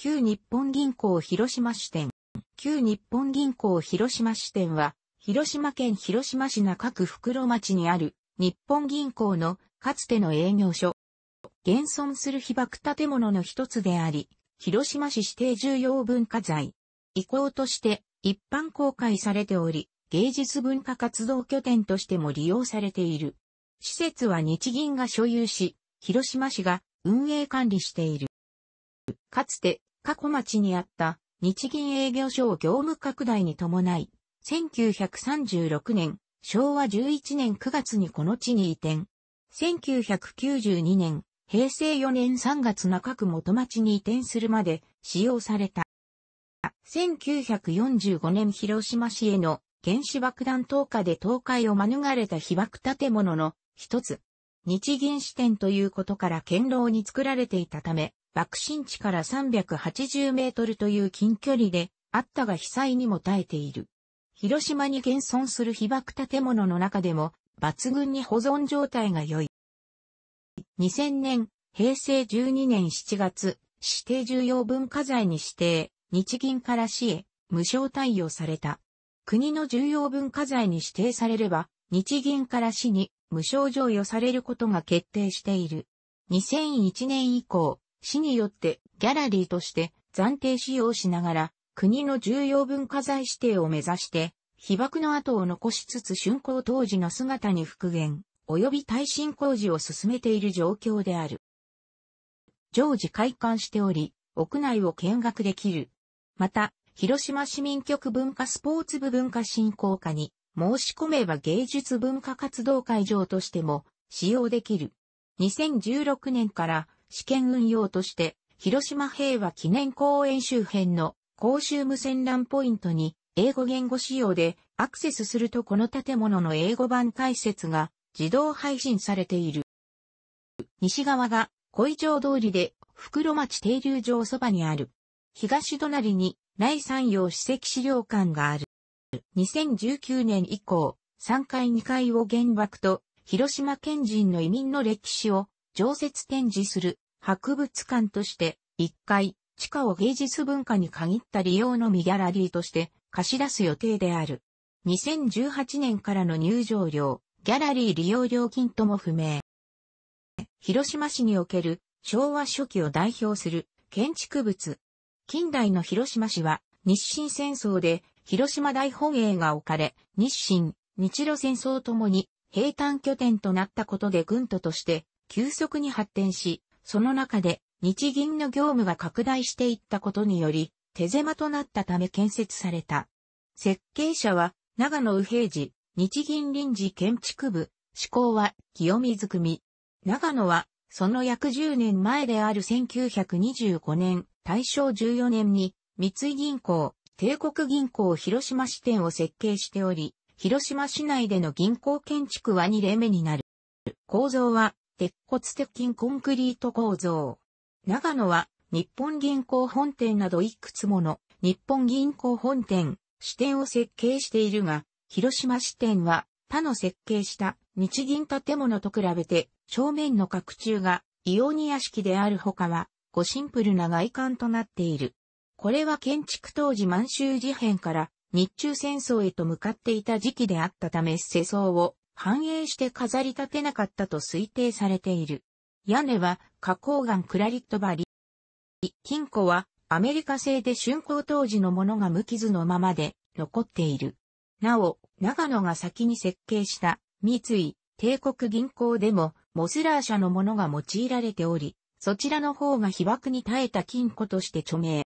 旧日本銀行広島支店。旧日本銀行広島支店は、広島県広島市中区袋町にある日本銀行のかつての営業所。現存する被爆建物の一つであり、広島市指定重要文化財。遺構として一般公開されており、芸術文化活動拠点としても利用されている。施設は日銀が所有し、広島市が運営管理している。かつて過去町にあった日銀営業所を業務拡大に伴い、1936年、昭和11年9月にこの地に移転。1992年、平成4年3月中区元町に移転するまで使用された。1945年広島市への原子爆弾投下で倒壊を免れた被爆建物の一つ。日銀支店ということから堅牢に作られていたため、爆心地から380メートルという近距離で、あったが被災にも耐えている。広島に現存する被爆建物の中でも、抜群に保存状態が良い。2000年、平成12年7月、指定重要文化財に指定、日銀から市へ、無償貸与された。国の重要文化財に指定されれば、日銀から市に無償譲与されることが決定している。2001年以降、市によってギャラリーとして暫定使用しながら、国の重要文化財指定を目指して、被爆の跡を残しつつ竣工当時の姿に復元、及び耐震工事を進めている状況である。常時開館しており、屋内を見学できる。また、広島市民局文化スポーツ部文化振興課に申し込めば芸術文化活動会場としても使用できる。2016年から試験運用として、広島平和記念公園周辺の公衆無線 LAN ポイントに英語言語仕様でアクセスするとこの建物の英語版解説が自動配信されている。西側が小井町通りで袋町停留場そばにある。東隣に内山陽史跡資料館がある。2019年以降、3階2階を原爆と広島県人の移民の歴史を常設展示する博物館として1階、地下を芸術文化に限った利用のみギャラリーとして貸し出す予定である。2018年からの入場料、ギャラリー利用料金とも不明。広島市における昭和初期を代表する建築物。近代の広島市は日清戦争で広島大本営が置かれ、日清、日露戦争ともに平坦拠点となったことで軍都として急速に発展し、その中で日銀の業務が拡大していったことにより、手狭となったため建設された。設計者は、長野右平次、日銀臨時建築部、志向は清水組。長野は、その約10年前である1925年、大正14年に、三井銀行、帝国銀行広島支店を設計しており、広島市内での銀行建築は2例目になる。構造は鉄骨鉄筋コンクリート構造。長野は日本銀行本店などいくつもの日本銀行本店、支店を設計しているが、広島支店は他の設計した日銀建物と比べて正面の角柱がイオニア式であるほかは、ごシンプルな外観となっている。これは建築当時満州事変から日中戦争へと向かっていた時期であったため世相を反映して飾り立てなかったと推定されている。屋根は花崗岩クラリット張り。金庫はアメリカ製で竣工当時のものが無傷のままで残っている。なお、長野が先に設計した三井帝国銀行でもモスラー社のものが用いられており、そちらの方が被爆に耐えた金庫として著名。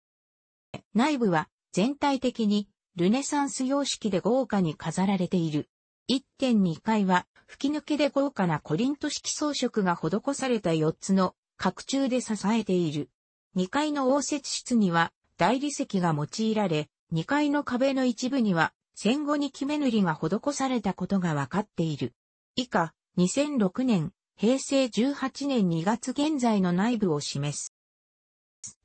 内部は全体的にルネサンス様式で豪華に飾られている。1.2階は吹き抜けで豪華なコリント式装飾が施された4つの角柱で支えている。2階の応接室には大理石が用いられ、2階の壁の一部には戦後に木め塗りが施されたことがわかっている。以下、2006年、平成18年2月現在の内部を示す。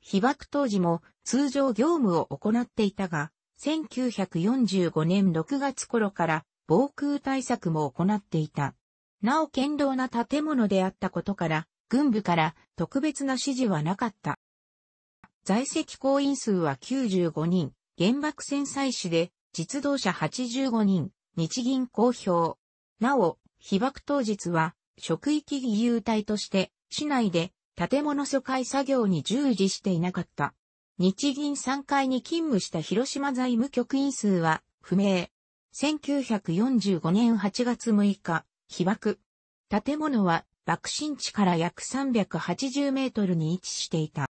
被爆当時も通常業務を行っていたが、1945年6月頃から防空対策も行っていた。なお堅牢な建物であったことから、軍部から特別な指示はなかった。在籍行員数は95人、原爆戦災士で実動者85人、日銀公表。なお、被爆当日は、職域義勇隊として、市内で建物疎開作業に従事していなかった。日銀3階に勤務した広島財務局員数は不明。1945年8月6日、被爆。建物は爆心地から約380メートルに位置していた。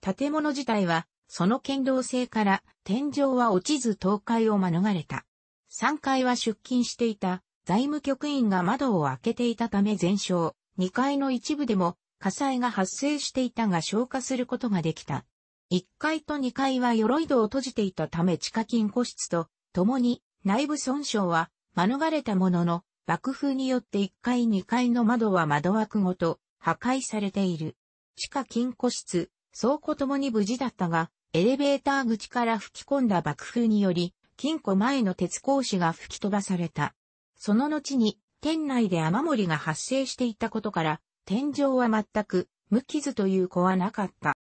建物自体は、その堅牢性から天井は落ちず倒壊を免れた。3階は出勤していた財務局員が窓を開けていたため全焼、2階の一部でも火災が発生していたが消火することができた。1階と2階は鎧戸を閉じていたため地下金庫室と共に内部損傷は免れたものの、爆風によって1階2階の窓は窓枠ごと破壊されている。地下金庫室、倉庫ともに無事だったが、エレベーター口から吹き込んだ爆風により、金庫前の鉄格子が吹き飛ばされた。その後に、店内で雨漏りが発生していたことから、天井は全く無傷という子はなかった。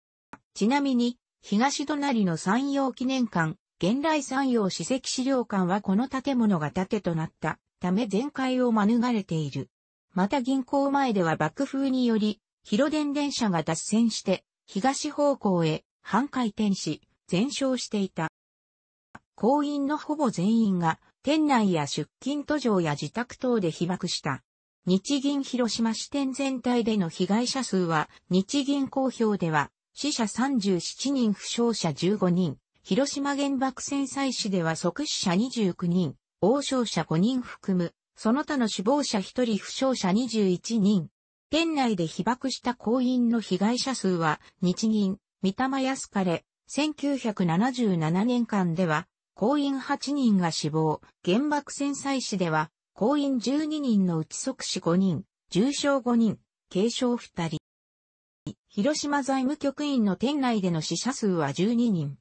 ちなみに、東隣の山陽記念館、現来山陽史跡資料館はこの建物が盾となったため全壊を免れている。また銀行前では爆風により、広電電車が脱線して東方向へ半回転し、全焼していた。行員のほぼ全員が店内や出勤途上や自宅等で被爆した。日銀広島支店全体での被害者数は、日銀公表では、死者37人負傷者15人、広島原爆戦災死では即死者29人、応傷者5人含む、その他の死亡者1人負傷者21人。県内で被爆した行員の被害者数は、日銀、三玉安かれ、1977年間では、行員8人が死亡、原爆戦災死では、行員12人のうち即死5人、重傷5人、軽傷2人。広島財務局員の店内での死者数は12人。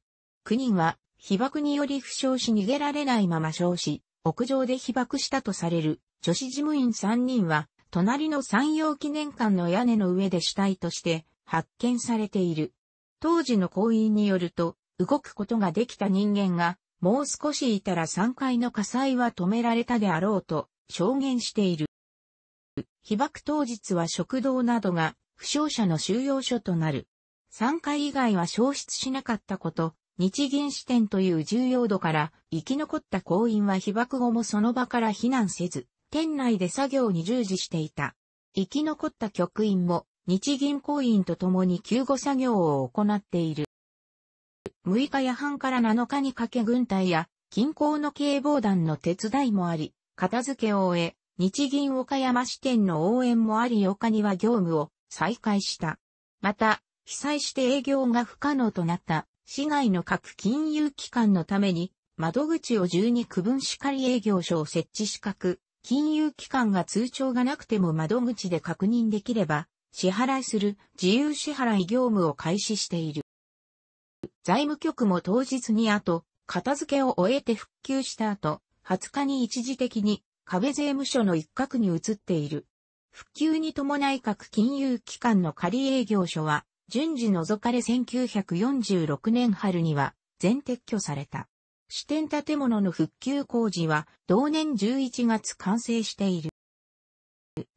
9人は被爆により負傷し逃げられないまま焼死、屋上で被爆したとされる女子事務員3人は隣の山陽記念館の屋根の上で死体として発見されている。当時の行員によると、動くことができた人間が、もう少しいたら3階の火災は止められたであろうと証言している。被爆当日は食堂などが負傷者の収容所となる。3階以外は消失しなかったこと、日銀支店という重要度から生き残った行員は被爆後もその場から避難せず、店内で作業に従事していた。生き残った局員も日銀行員と共に救護作業を行っている。6日夜半から7日にかけ軍隊や近郊の警防団の手伝いもあり、片付けを終え、日銀岡山支店の応援もあり岡には業務を再開した。また、被災して営業が不可能となった市内の各金融機関のために、窓口を12区分しかり営業所を設置資格、金融機関が通帳がなくても窓口で確認できれば、支払いする自由支払い業務を開始している。財務局も当日に後、片付けを終えて復旧した後、20日に一時的に壁税務署の一角に移っている。復旧に伴い各金融機関の仮営業所は順次除かれ1946年春には全撤去された。支店建物の復旧工事は同年11月完成している。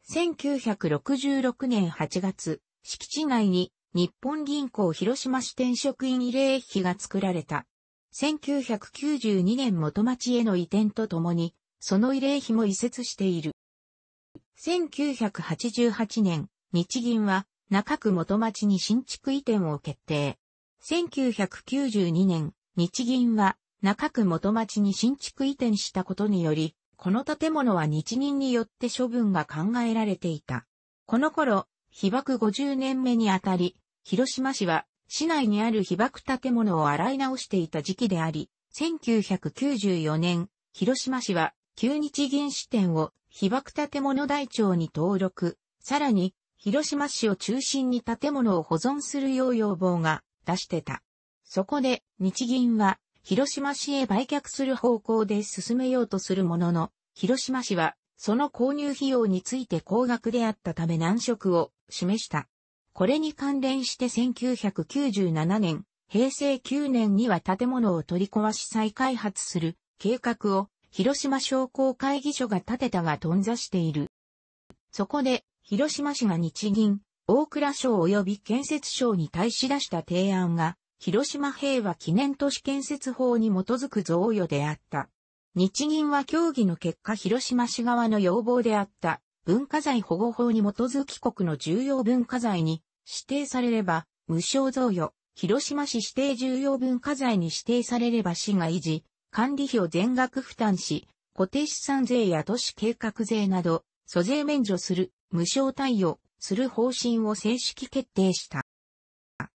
1966年8月、敷地内に日本銀行広島支店職員慰霊碑が作られた。1992年元町への移転とともに、その慰霊碑も移設している。1988年、日銀は中区元町に新築移転を決定。1992年、日銀は中区元町に新築移転したことにより、この建物は日銀によって処分が考えられていた。この頃、被爆50年目にあたり、広島市は市内にある被爆建物を洗い直していた時期であり、1994年、広島市は旧日銀支店を被爆建物台帳に登録、さらに広島市を中心に建物を保存するよう要望が出してた。そこで日銀は広島市へ売却する方向で進めようとするものの、広島市はその購入費用について高額であったため難色を示した。これに関連して1997年、平成9年には建物を取り壊し再開発する計画を広島商工会議所が立てたが頓挫している。そこで広島市が日銀、大蔵省及び建設省に対し出した提案が、広島平和記念都市建設法に基づく贈与であった。日銀は協議の結果広島市側の要望であった文化財保護法に基づき国の重要文化財に指定されれば無償贈与、広島市指定重要文化財に指定されれば市が維持、管理費を全額負担し、固定資産税や都市計画税など、租税免除する無償貸与する方針を正式決定した。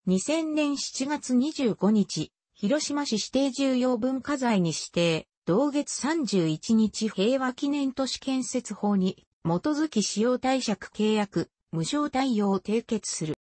2000年7月25日、広島市指定重要文化財に指定、同月31日平和記念都市建設法に基づき使用貸借契約、無償対応を締結する。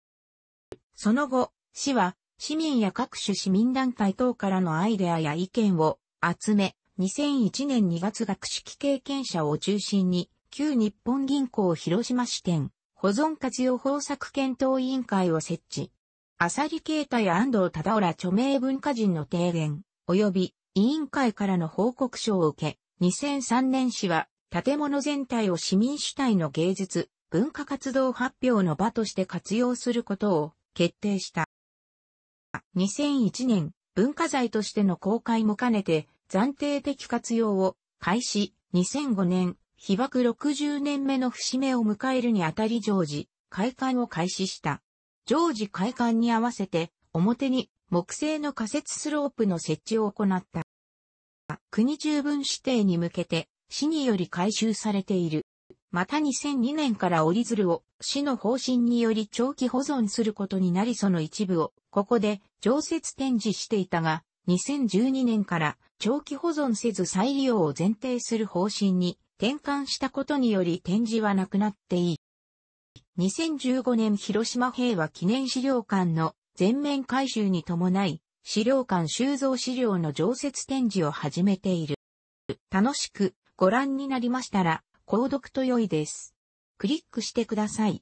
その後、市は市民や各種市民団体等からのアイデアや意見を集め、2001年2月学識経験者を中心に旧日本銀行広島支店、保存活用方策検討委員会を設置。浅利啓太や安藤忠ら著名文化人の提言、及び委員会からの報告書を受け、2003年市は建物全体を市民主体の芸術、文化活動発表の場として活用することを決定した。2001年、文化財としての公開も兼ねて暫定的活用を開始、2005年、被爆60年目の節目を迎えるにあたり常時、開館を開始した。常時開館に合わせて、表に木製の仮設スロープの設置を行った。国十分指定に向けて、市により改修されている。また2002年から折り鶴を市の方針により長期保存することになりその一部をここで常設展示していたが2012年から長期保存せず再利用を前提する方針に転換したことにより展示はなくなっていい。2015年広島平和記念資料館の全面改修に伴い、資料館収蔵資料の常設展示を始めている。楽しくご覧になりましたら、購読と良いです。クリックしてください。